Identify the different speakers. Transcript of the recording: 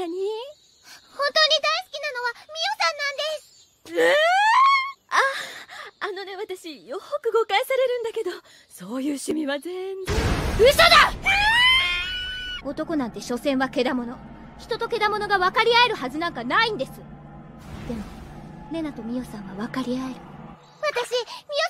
Speaker 1: 本当に大好きなのはミオさんなんですえー、ああのね私よく誤解されるんだけど
Speaker 2: そういう趣味は全然嘘だ、え
Speaker 3: ー、男なんて所詮はけだもの人とけだものが分かり合えるはずなんかないんですでもレナとミオ
Speaker 4: さんは分かり合
Speaker 3: える私ミオ